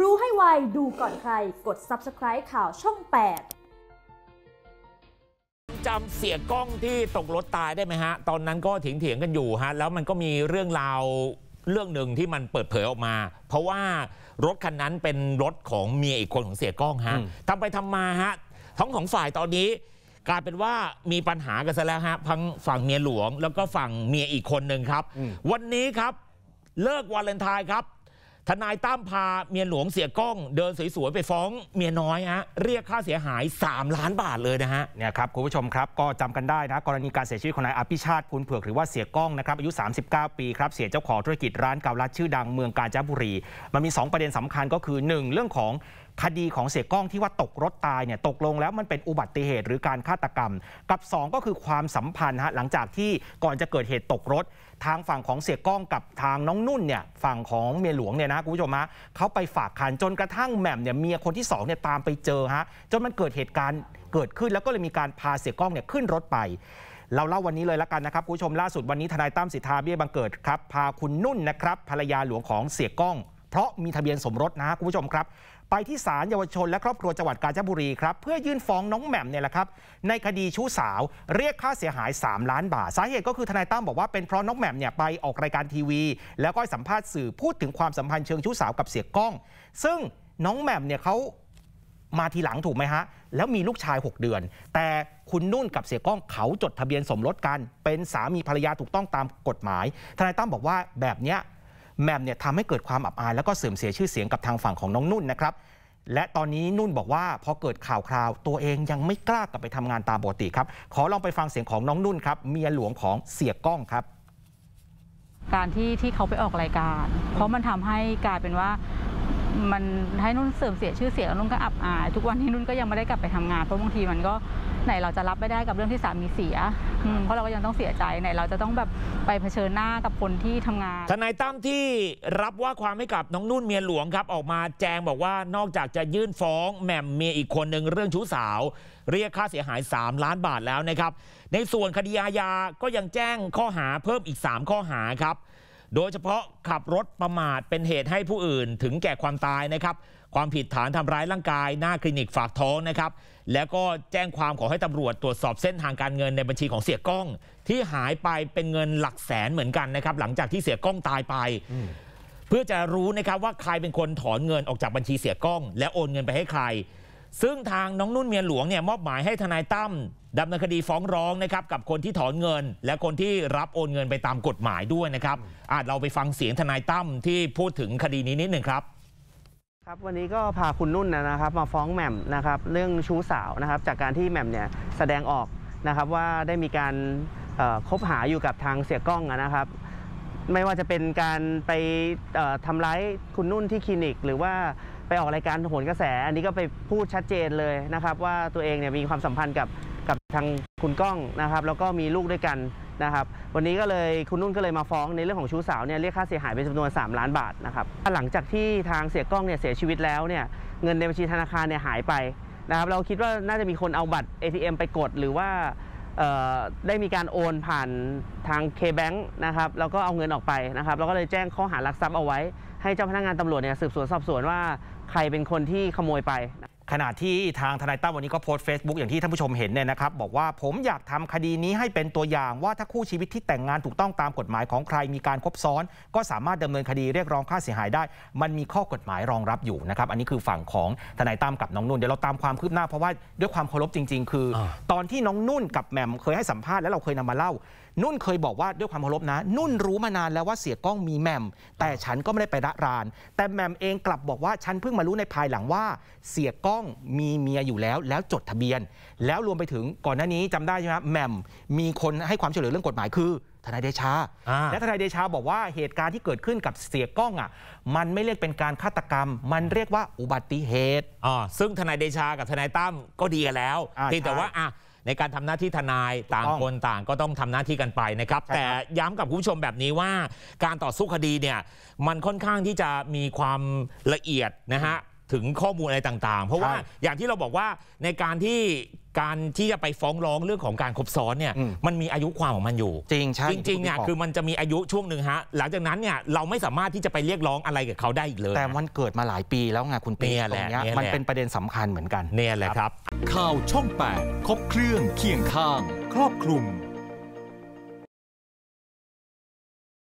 รู้ให้ไวดูก่อนใครกด subscribe ข่าวช่อง 8จำเสียกล้องที่ตกรถตายได้ไหมฮะตอนนั้นก็เถียงเถียงกันอยู่ฮะแล้วมันก็มีเรื่องราวเรื่องหนึ่งที่มันเปิดเผยออกมา เพราะว่ารถคันนั้นเป็นรถของเมียอีกคนของเสียกล้องฮะทำไปทำมาฮะทั้งของฝ่ายตอนนี้กลายเป็นว่ามีปัญหากันซะแล้วฮะพังฝั่งเมียหลวง แล้วก็ฝั่งเมียอีกคนหนึ่งครับ วันนี้ครับเลิกวาเลนไทน์ครับทนายตั้มพาเมียหลวงเสียกล้อง เดินสวยๆไปฟ้องเมียน้อยฮะเรียกค่าเสียหาย 3 ล้านบาทเลยนะฮะเนี่ยครับ คุณผู้ชมครับก็จำกันได้นะ กรณีการเสียชีวิตของนายอภิชาติ พูนเผือกหรือว่าเสียกล้องนะครับอายุ39 ปีครับเสียเจ้าของธุรกิจร้านเกาลัดชื่อดังเมืองกาญจนบุรี มันมี 2 ประเด็นสำคัญก็คือ 1 เรื่องของคดีของเสียก้องที่ว่าตกรถตายเนี่ยตกลงแล้วมันเป็นอุบัติเหตุ หรือการฆาตกรรม กับ 2 ก็คือความสัมพันธ์ฮะหลังจากที่ก่อนจะเกิดเหตุตกรถ ทางฝั่งของเสียก้องกับทางน้องนุ่นเนี่ยฝั่งของเมียหลวงเนี่ยนะคุณผู้ชมฮะเขาไปฝากขันจนกระทั่งแหม่มเนี่ยเมียคนที่2เนี่ยตามไปเจอฮะจนมันเกิดเหตุการณ์เกิดขึ้น แล้วก็เลยมีการพาเสียก้องเนี่ยขึ้นรถไปเราเล่าวันนี้เลยละกันนะครับผู้ชมล่าสุดวันนี้ทนายตั้มสิทธาเบี้ยบังเกิดครับ พาคุณนุ่นนะครับ ภรรยาหลวงของเสียก้องเพราะมีทะเบียนสมรสนะคุณผู้ชมครับไปที่ศาลเยาวชน และครอบครัวจังหวัดกาญจนบุรีครับเพื่อยื่นฟ้องน้องแหม่มเนี่ยแหละครับในคดีชู้สาวเรียกค่าเสียหาย 3 ล้านบาทสาเหตุก็คือทนายตั้มบอกว่า เป็นเพราะน้องแหม่มเนี่ยไปออกรายการทีวี แล้วก็สัมภาษณ์สื่อพูดถึงความสัมพันธ์เชิงชู้สาวกับเสียกล้อง ซึ่งน้องแหม่มเนี่ยเขามาทีหลังถูกไหมฮะแล้วมีลูกชาย 6 เดือน แต่คุณนุ่นกับเสียก้องเขาจดทะเบียนสมรสกันเป็นสามีภรรยาถูกต้องตามกฎหมาย ทนายตั้มบอกว่าแบบเนี้ยแมมเนี่ยทำให้เกิดความอับอาย แล้วก็เสื่อมเสียชื่อเสียงกับทางฝั่งของน้องนุ่นนะครับ และตอนนี้นุ่นบอกว่าพอเกิดข่าวคราวตัวเองยังไม่กล้ากลับไปทำงานตามปกติครับขอลองไปฟังเสียงของน้องนุ่นครับเมียหลวงของเสียกล้องครับ การที่ที่เขาไปออกรายการ เพราะมันทำให้กลายเป็นว่ามันให้นุ่นเสื่อมเสียชื่อเสียงนุ่นก็อับอายทุกวันที่นุ่นก็ยังไม่ได้กลับไปทำงานเพราะบางทีมันก็ไหนเราจะรับไม่ได้กับเรื่องที่สามีเสียเพราะเราก็ยังต้องเสียใจไหนเราจะต้องแบบไปเผชิญหน้ากับคนที่ทำงานทนายตั้มที่รับว่าความให้กับน้องนุ่นเมียหลวงครับ ออกมาแจงบอกว่านอกจากจะยื่นฟ้องแหม่มเมียอีกคนหนึ่งเรื่องชู้สาวเรียกค่าเสียหาย 3 ล้านบาทแล้วนะครับ ในส่วนคดีอาญาก็ยังแจ้งข้อหาเพิ่มอีก 3 ข้อหาครับโดยเฉพาะขับรถประมาทเป็นเหตุให้ผู้อื่น ถึงแก่ความตายนะครับความผิดฐานทำร้ายร่างกายหน้าคลินิกฝากท้องนะครับแล้วก็แจ้งความขอให้ตำรวจตรวจสอบเส้นทางการเงินในบัญชีของเสียก้อง ที่หายไปเป็นเงินหลักแสนเหมือนกันนะครับหลังจากที่เสียก้องตายไปเพื่อจะรู้นะครับว่าใครเป็นคนถอนเงินออกจากบัญชีเสียก้อง และโอนเงินไปให้ใครซึ่งทางน้องนุ่นเมียหลวงเนี่ยมอบหมายให้ทนายตั้มดำเนินคดีฟ้องร้องนะครับ กับคนที่ถอนเงิน และคนที่รับโอนเงินไปตามกฎหมายด้วยนะครับ อาจเราไปฟังเสียงทนายตั้มที่พูดถึงคดีนี้นิดหนึ่งครับครับวันนี้ก็พาคุณนุ่นนะครับ มาฟ้องแหม่มนะครับเรื่องชู้สาวนะครับ จากการที่แหม่มเนี่ยแสดงออกนะครับ ว่าได้มีการคบหาอยู่กับทางเสียกล้องนะครับ ไม่ว่าจะเป็นการไปทำร้ายคุณนุ่นที่คลินิก หรือว่าไปออกรายการโหนกระแส อันนี้ก็ไปพูดชัดเจนเลยนะครับว่าตัวเองเนี่ยมีความสัมพันธ์กับกับทางคุณก้องนะครับแล้วก็มีลูกด้วยกันนะครับวันนี้ก็เลยคุณนุ่นก็เลยมาฟ้องในเรื่องของชู้สาวเนี่ยเรียกค่าเสียหายเป็นจำนวน 3 ล้านบาทนะครับหลังจากที่ทางเสียก้องเนี่ยเสียชีวิตแล้วเนี่ยเงินในบัญชีธนาคารเนี่ยหายไปนะครับเราคิดว่าน่าจะมีคนเอาบัตร ATM ไปกดหรือว่าได้มีการโอนผ่านทาง K-Bank นะครับแล้วก็เอาเงินออกไปนะครับแล้วก็เลยแจ้งข้อหารักทรัพย์เอาไว้ให้เจ้าพนักงานตำรวจเนี่ยสืบสวนสอบสวน ว่าใครเป็นคนที่ขโมยไปขณะที่ทางทนายตั้มวันนี้ก็โพสต์ Facebook อย่างที่ท่านผู้ชมเห็นเนี่ยนะครับ บอกว่าผมอยากทำคดีนี้ให้เป็นตัวอย่างว่าถ้าคู่ชีวิตที่แต่งงานถูกต้องตามกฎหมายของใครมีการครบซ้อน ก็สามารถดำเนินคดีเรียกร้องค่าเสียหายได้ มันมีข้อกฎหมายรองรับอยู่ นะครับอันนี้คือฝั่งของทนายตั้มกับน้องนุ่นเดี๋ยวเราตามความคืบหน้าเพราะว่า ด้วยความเคารพจริงๆ คือ ตอนที่น้องนุ่นกับแหม่มเคยให้สัมภาษณ์แล้วเราเคยนำมาเล่านุ่นเคยบอกว่าด้วยความเคารพนะ นุ่นรู้มานานแล้วว่าเสียกล้องมีแมมแต่ฉันก็ไม่ได้ไประราน แต่แมมเองกลับบอกว่าฉันเพิ่งมารู้ในภายหลังว่า เสียกล้องมีเมียอยู่แล้วแล้วจดทะเบียน แล้วรวมไปถึงก่อนหน้านี้จำได้ใช่ไหมแมมมีคนให้ความช่วยเหลือเรื่องกฎหมายคือ ทนายเดชาและทนายเดชาบอกว่าเหตุการณ์ที่เกิดขึ้นกับเสียกล้องอ่ะ มันไม่เรียกเป็นการฆาตกรรม มันเรียกว่าอุบัติเหตุอ๋อซึ่งทนายเดชากับทนายตั้มก็ดีกันแล้วเพียงแต่ว่าอ่ะในการทำหน้าที่ทนายต่างคนต่าง ก็ต้องทำหน้าที่กันไปนะครับ แต่ย้ำกับผู้ชมแบบนี้ว่าการต่อสู้คดีเนี่ยมันค่อนข้างที่จะมีความละเอียดนะฮะถึงข้อมูลอะไรต่างๆ เพราะว่าอย่างที่เราบอกว่าในการที่การที่จะไปฟ้อง ร้องเรื่องของการครบซ้อนเนี่ยมันมีอายุความของมันอยู่จริงใช่จริงๆเนี่ยคือมันจะมีอายุช่วงหนึ่งฮะหลังจากนั้นเนี่ยเราไม่สามารถที่จะไปเรียกร้องอะไรกับเขาได้อีกเลยแต่มันเกิดมาหลายปีแล้วไงคุณปีตรงนี้มันเป็นประเด็นสำคัญเหมือนกันเนี่ยแหละครับ ข่าวช่อง 8 ครบ เครื่องเคียงข้าง ครอบคลุม